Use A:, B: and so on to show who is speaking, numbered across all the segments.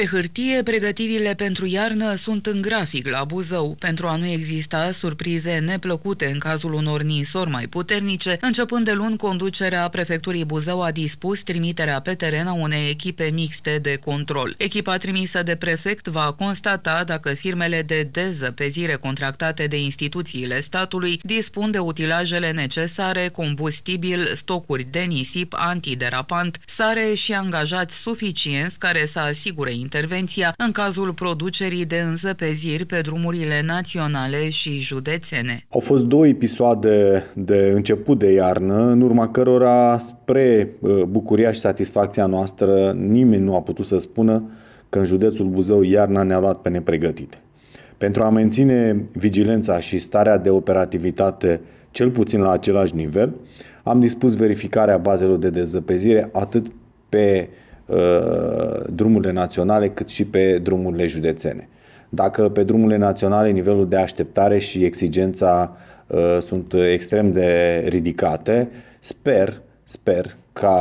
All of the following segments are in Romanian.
A: Pe hârtie, pregătirile pentru iarnă sunt în grafic la Buzău. Pentru a nu exista surprize neplăcute în cazul unor ninsori mai puternice, începând de luni, conducerea prefecturii Buzău a dispus trimiterea pe teren a unei echipe mixte de control. Echipa trimisă de prefect va constata dacă firmele de dezăpezire contractate de instituțiile statului dispun de utilajele necesare, combustibil, stocuri de nisip antiderapant, sare și angajați suficienți care să asigure intervenția în cazul producerii de înzăpeziri pe drumurile naționale și județene.
B: Au fost două episoade de început de iarnă, în urma cărora, spre uh, bucuria și satisfacția noastră, nimeni nu a putut să spună că în județul Buzău iarna ne-a luat pe nepregătite. Pentru a menține vigilența și starea de operativitate cel puțin la același nivel, am dispus verificarea bazelor de dezăpezire atât pe Uh, drumurile naționale cât și pe drumurile județene. Dacă pe drumurile naționale nivelul de așteptare și exigența uh, sunt extrem de ridicate, sper, sper ca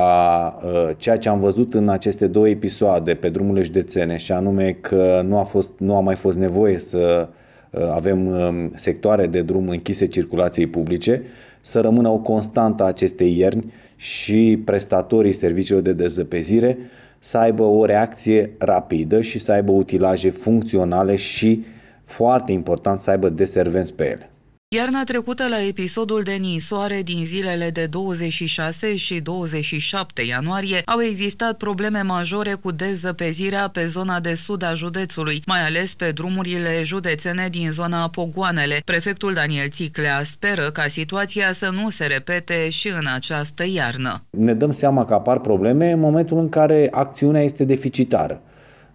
B: uh, ceea ce am văzut în aceste două episoade pe drumurile județene și anume că nu a, fost, nu a mai fost nevoie să uh, Uh, avem um, sectoare de drum închise circulației publice, să rămână o constantă aceste acestei ierni și prestatorii serviciilor de dezăpezire să aibă o reacție rapidă și să aibă utilaje funcționale și, foarte important, să aibă deservenți pe ele.
A: Iarna trecută la episodul de ninsoare din zilele de 26 și 27 ianuarie au existat probleme majore cu dezăpezirea pe zona de sud a județului, mai ales pe drumurile județene din zona Pogoanele. Prefectul Daniel Țiclea speră ca situația să nu se repete și în această iarnă.
B: Ne dăm seama că apar probleme în momentul în care acțiunea este deficitară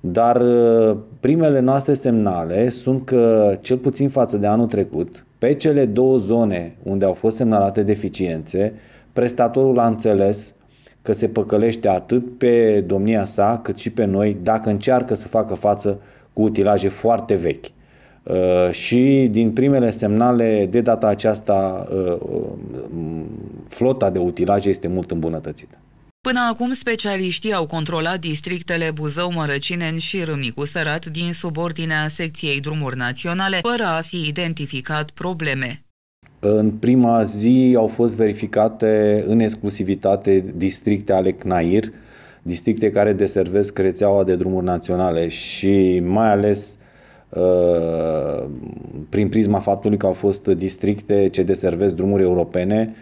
B: dar uh, primele noastre semnale sunt că, cel puțin față de anul trecut, pe cele două zone unde au fost semnalate deficiențe, prestatorul a înțeles că se păcălește atât pe domnia sa cât și pe noi dacă încearcă să facă față cu utilaje foarte vechi. Uh, și din primele semnale, de data aceasta, uh, uh flota de utilaje este mult îmbunătățită.
A: Până acum, specialiștii au controlat districtele Buzău, Mărăcinen și Râmnicu Sărat din subordinea secției drumuri naționale, fără a fi identificat probleme.
B: În prima zi au fost verificate în exclusivitate districte ale CNAIR, districte care deservesc rețeaua de drumuri naționale și mai ales uh, prin prisma faptului că au fost districte ce deservesc drumuri europene,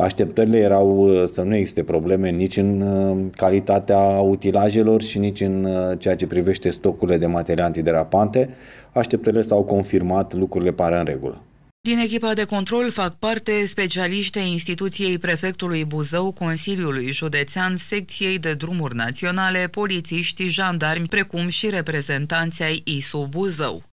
B: Așteptările erau uh, să nu existe probleme nici în uh, calitatea utilajelor și nici în uh, ceea ce privește stocurile de materiale antiderapante. Așteptările s-au confirmat, lucrurile par în regulă.
A: Din echipa de control fac parte specialiști ai instituției prefectului Buzău, Consiliului Județean, Secției de Drumuri Naționale, polițiști, jandarmi, precum și reprezentanții ai ISU Buzău.